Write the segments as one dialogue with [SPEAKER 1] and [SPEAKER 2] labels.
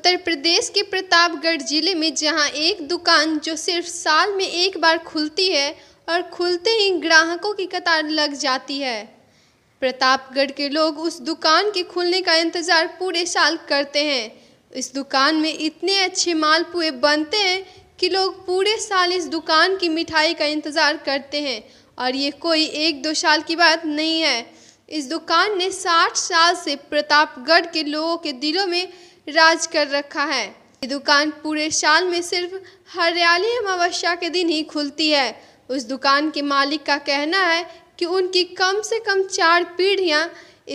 [SPEAKER 1] उत्तर प्रदेश के प्रतापगढ़ जिले में जहां एक दुकान जो सिर्फ साल में एक बार खुलती है और खुलते ही ग्राहकों की कतार लग जाती है प्रतापगढ़ के लोग उस दुकान के खुलने का इंतज़ार पूरे साल करते हैं इस दुकान में इतने अच्छे मालपुए बनते हैं कि लोग पूरे साल इस दुकान की मिठाई का इंतज़ार करते हैं और ये कोई एक दो साल की बात नहीं है इस दुकान ने 60 साल से प्रतापगढ़ के लोगों के दिलों में राज कर रखा है ये दुकान पूरे साल में सिर्फ हरियाली अमावस्या के दिन ही खुलती है उस दुकान के मालिक का कहना है कि उनकी कम से कम चार पीढ़ियां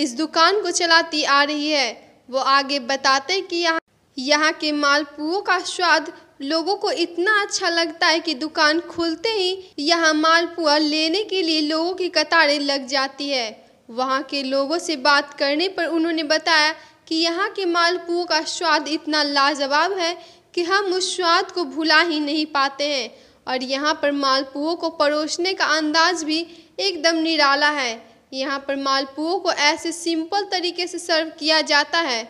[SPEAKER 1] इस दुकान को चलाती आ रही है वो आगे बताते कि यहाँ यहाँ के मालपुओं का स्वाद लोगों को इतना अच्छा लगता है कि दुकान खुलते ही यहाँ मालपुआ लेने के लिए लोगों की कतारें लग जाती है वहाँ के लोगों से बात करने पर उन्होंने बताया कि यहाँ के मालपुओ का स्वाद इतना लाजवाब है कि हम उस स्वाद को भुला ही नहीं पाते हैं और यहाँ पर मालपुओं को परोसने का अंदाज भी एकदम निराला है यहाँ पर मालपुओं को ऐसे सिंपल तरीके से सर्व किया जाता है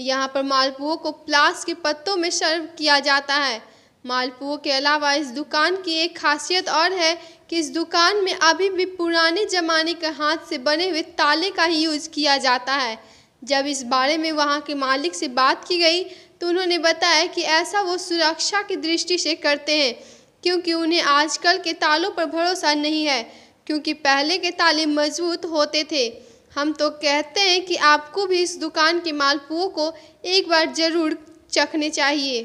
[SPEAKER 1] यहाँ पर मालपुओं को प्लास के पत्तों में सर्व किया जाता है मालपुओं के अलावा इस दुकान की एक खासियत और है कि इस दुकान में अभी भी पुराने ज़माने के हाथ से बने हुए ताले का ही यूज़ किया जाता है जब इस बारे में वहाँ के मालिक से बात की गई तो उन्होंने बताया कि ऐसा वो सुरक्षा की दृष्टि से करते हैं क्योंकि उन्हें आजकल के तालों पर भरोसा नहीं है क्योंकि पहले के ताले मजबूत होते थे हम तो कहते हैं कि आपको भी इस दुकान के मालपुओं को एक बार ज़रूर
[SPEAKER 2] चखने चाहिए